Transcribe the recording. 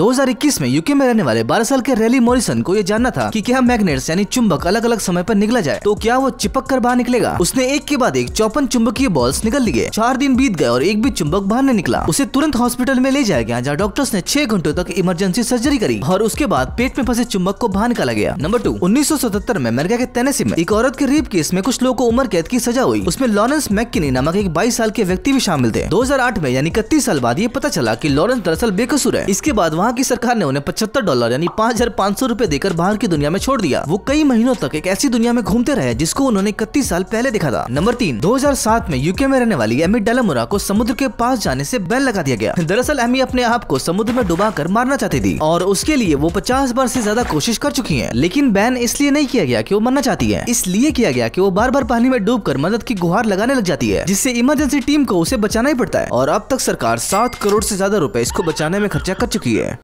2021 में यूके में रहने वाले 12 साल के रैली मॉरिसन को ये जानना था कि क्या मैग्नेट्स यानी चुंबक अलग अलग समय पर निकला जाए तो क्या वो चिपक कर बाहर निकलेगा उसने एक के बाद एक चौपन चुंबकीय बॉल्स निकल लिए चार दिन बीत गए और एक भी चुंबक बाहर नहीं निकला उसे तुरंत हॉस्पिटल में ले जाया गया जहाँ डॉक्टर्स ने छह घंटों तक इमरजेंसी सर्जरी करी और उसके बाद पेट में फंसे चुंबक को बाहर निकाला गया नंबर टू उन्नीस में अमेरिका के तेनेसी में एक औरत के रेप केस में कुछ लोगों को उम्र कैद की सजा हुई उसमें लॉरेंस मैकिनी नामक एक बाईस साल के व्यक्ति भी शामिल थे दो में यानी इकतीस साल बाद ये पता चला की लॉरेंस दरअसल बेकसूर है इसके बाद वहाँ वहाँ की सरकार ने उन्हें पचहत्तर डॉलर यानी पाँच हजार पाँच सौ रूपए देकर बाहर की दुनिया में छोड़ दिया वो कई महीनों तक एक ऐसी दुनिया में घूमते रहे जिसको उन्होंने इकतीस साल पहले देखा था नंबर तीन सात में यूके में रहने वाली एमी डेलामुरा को समुद्र के पास जाने से बैन लगा दिया गया दरअसल एमी अपने आप को समुद्र में डुबा कर मारना चाहती थी और उसके लिए वो पचास बार ऐसी ज्यादा कोशिश कर चुकी है लेकिन बैन इसलिए नहीं किया गया की वो मरना चाहती है इसलिए किया गया की वो बार बार पानी में डूब कर मदद की गुहार लगाने लग जाती है जिससे इमरजेंसी टीम को उसे बचाना ही पड़ता है और अब तक सरकार सात करोड़ ऐसी ज्यादा रूपए इसको बचाने में खर्चा कर चुकी है